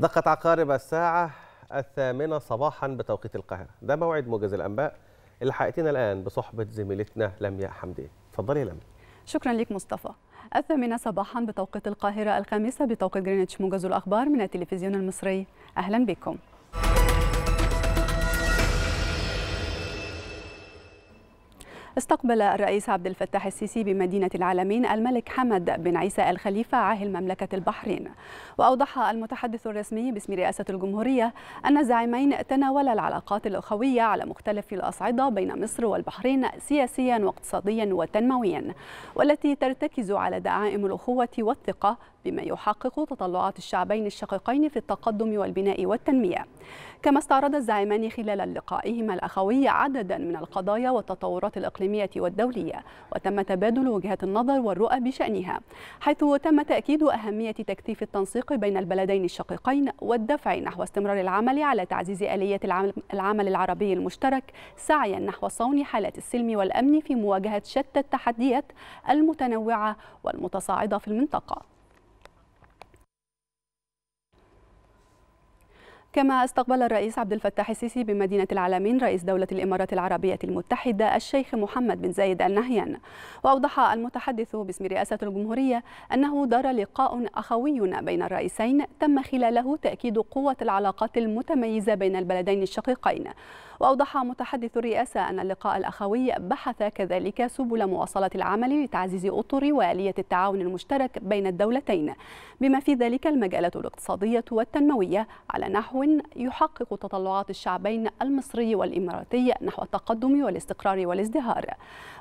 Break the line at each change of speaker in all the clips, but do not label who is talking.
دقت عقارب الساعة الثامنة صباحا بتوقيت القاهرة ده موعد موجز الأنباء اللي حقيقتنا الآن بصحبة زميلتنا لمياء حمدي اتفضلي يا لمياء شكرا لك مصطفى الثامنة صباحا بتوقيت القاهرة الخامسة بتوقيت جرينتش موجز الأخبار من التلفزيون المصري أهلا بكم استقبل الرئيس عبد الفتاح السيسي بمدينة العالمين الملك حمد بن عيسى الخليفة عاهل مملكة البحرين وأوضح المتحدث الرسمي باسم رئاسة الجمهورية أن الزعيمين تناولا العلاقات الأخوية على مختلف الأصعدة بين مصر والبحرين سياسيا واقتصاديا وتنمويا والتي ترتكز على دعائم الأخوة والثقة بما يحقق تطلعات الشعبين الشقيقين في التقدم والبناء والتنمية كما استعرض الزعيمان خلال لقائهما الأخوي عددا من القضايا والتطورات الإقليمية والدولية وتم تبادل وجهات النظر والرؤى بشأنها حيث تم تأكيد أهمية تكثيف التنسيق بين البلدين الشقيقين والدفع نحو استمرار العمل على تعزيز آلية العمل العربي المشترك سعيا نحو صون حالات السلم والأمن في مواجهة شتى التحديات المتنوعة والمتصاعدة في المنطقة كما استقبل الرئيس عبد الفتاح السيسي بمدينة العالمين رئيس دولة الإمارات العربية المتحدة الشيخ محمد بن زايد آل نهيان وأوضح المتحدث باسم رئاسة الجمهورية أنه دار لقاء أخوي بين الرئيسين تم خلاله تأكيد قوة العلاقات المتميزة بين البلدين الشقيقين وأوضح متحدث الرئاسة أن اللقاء الأخوي بحث كذلك سبل مواصلة العمل لتعزيز أطر وآلية التعاون المشترك بين الدولتين بما في ذلك المجالات الاقتصادية والتنموية على نحو يحقق تطلعات الشعبين المصري والإماراتي نحو التقدم والاستقرار والازدهار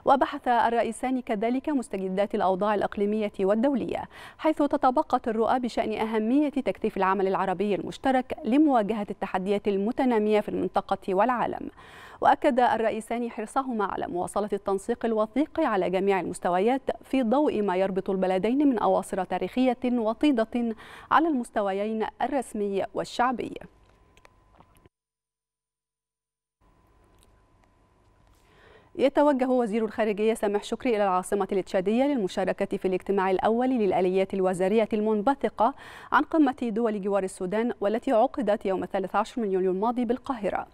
وبحث الرئيسان كذلك مستجدات الأوضاع الإقليمية والدولية حيث تطابقت الرؤى بشأن أهمية تكثيف العمل العربي المشترك لمواجهة التحديات المتنامية في المنطقة والعالم العالم وأكد الرئيسان حرصهما على مواصلة التنسيق الوثيق على جميع المستويات في ضوء ما يربط البلدين من أواصر تاريخية وطيدة على المستويين الرسمي والشعبي يتوجه وزير الخارجية سامح شكري إلى العاصمة التشادية للمشاركة في الاجتماع الأول للآليات الوزارية المنبثقة عن قمة دول جوار السودان والتي عقدت يوم 13 من يوليو الماضي بالقاهرة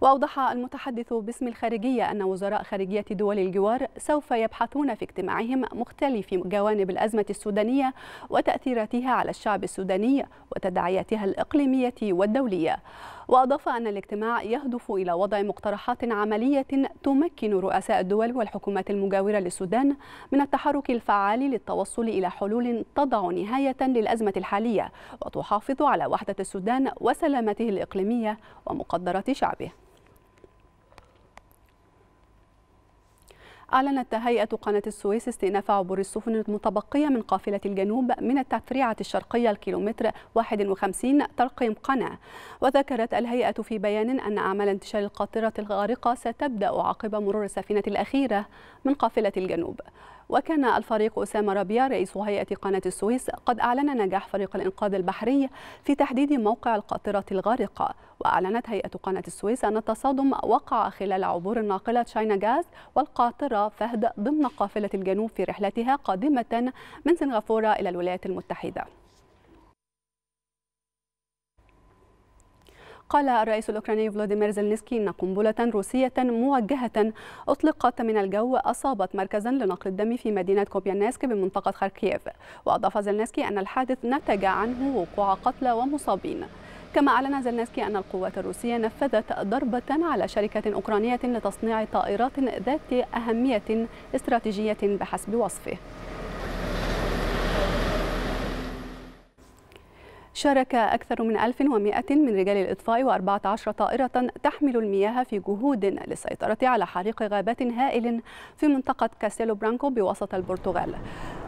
وأوضح المتحدث باسم الخارجية أن وزراء خارجية دول الجوار سوف يبحثون في اجتماعهم مختلف جوانب الأزمة السودانية وتأثيراتها على الشعب السوداني وتداعياتها الإقليمية والدولية وأضاف أن الاجتماع يهدف إلى وضع مقترحات عملية تمكن رؤساء الدول والحكومات المجاورة للسودان من التحرك الفعال للتوصل إلى حلول تضع نهاية للأزمة الحالية وتحافظ على وحدة السودان وسلامته الإقليمية ومقدرة شعبه أعلنت هيئة قناة السويس استئناف عبور السفن المتبقية من قافلة الجنوب من التفريعة الشرقية الكيلومتر 51 ترقيم قناة وذكرت الهيئة في بيان أن أعمال انتشال القاطرة الغارقة ستبدأ عقب مرور السفينة الأخيرة من قافلة الجنوب وكان الفريق أسامة ربيع رئيس هيئة قناة السويس قد أعلن نجاح فريق الإنقاذ البحري في تحديد موقع القاطرة الغارقة وأعلنت هيئة قناة السويس أن التصادم وقع خلال عبور الناقلة تشاينا جاز والقاطرة فهد ضمن قافلة الجنوب في رحلتها قادمة من سنغافورة إلى الولايات المتحدة قال الرئيس الأوكراني فلاديمير زلنسكي أن قنبلة روسية موجهة أطلقت من الجو أصابت مركزا لنقل الدم في مدينة كوبيانسك بمنطقة خاركييف وأضاف زلنسكي أن الحادث نتج عنه وقوع قتلى ومصابين كما أعلن زلنسكي أن القوات الروسية نفذت ضربة على شركة أوكرانية لتصنيع طائرات ذات أهمية استراتيجية بحسب وصفه شارك أكثر من 1100 من رجال الإطفاء و14 طائرة تحمل المياه في جهود للسيطرة على حريق غابات هائل في منطقة كاستيلو برانكو بوسط البرتغال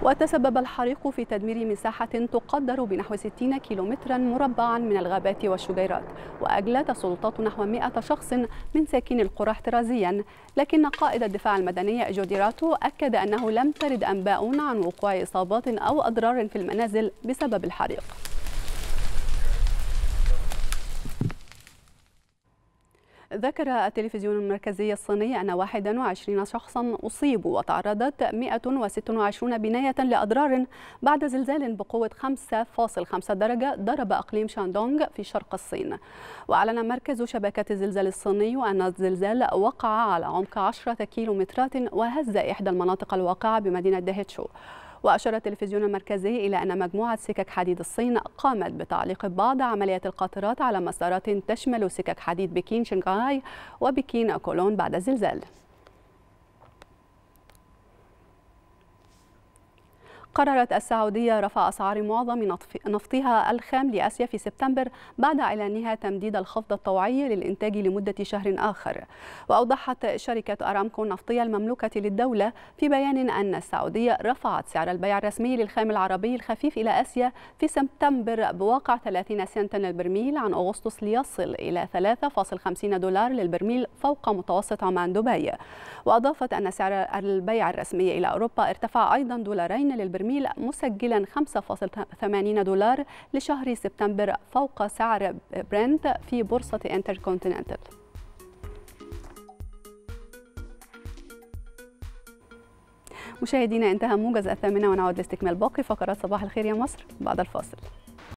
وتسبب الحريق في تدمير مساحة تقدر بنحو 60 كيلومترا مربعا من الغابات والشجيرات وأجلت السلطات نحو 100 شخص من ساكن القرى احترازيا لكن قائد الدفاع المدني جوديراتو أكد أنه لم ترد أنباء عن وقوع إصابات أو أضرار في المنازل بسبب الحريق ذكر التلفزيون المركزي الصيني أن 21 شخصا أصيبوا وتعرضت 126 بناية لأضرار بعد زلزال بقوة 5.5 درجة ضرب أقليم شاندونغ في شرق الصين وأعلن مركز شبكة الزلزال الصيني أن الزلزال وقع على عمق 10 كيلومترات وهز إحدى المناطق الواقعة بمدينة دهيتشو وأشار التلفزيون المركزي إلى أن مجموعة سكك حديد الصين قامت بتعليق بعض عمليات القاطرات على مسارات تشمل سكك حديد بكين شنغهاي وبكين كولون بعد الزلزال قررت السعودية رفع أسعار معظم نفطها الخام لآسيا في سبتمبر بعد إعلانها تمديد الخفض الطوعي للإنتاج لمدة شهر آخر وأوضحت شركة أرامكو النفطية المملوكة للدولة في بيان أن السعودية رفعت سعر البيع الرسمي للخام العربي الخفيف إلى آسيا في سبتمبر بواقع 30 سنتا للبرميل عن أغسطس ليصل إلى 3.50 دولار للبرميل فوق متوسط عمان دبي وأضافت أن سعر البيع الرسمي إلى أوروبا ارتفع أيضا دولارين للبرميل البرميل مسجلا 5.80 دولار لشهر سبتمبر فوق سعر برنت في بورصة انتركونتيننتال مشاهدينا انتهى موجز الثامنة ونعود لاستكمال باقي فقرات صباح الخير يا مصر بعد الفاصل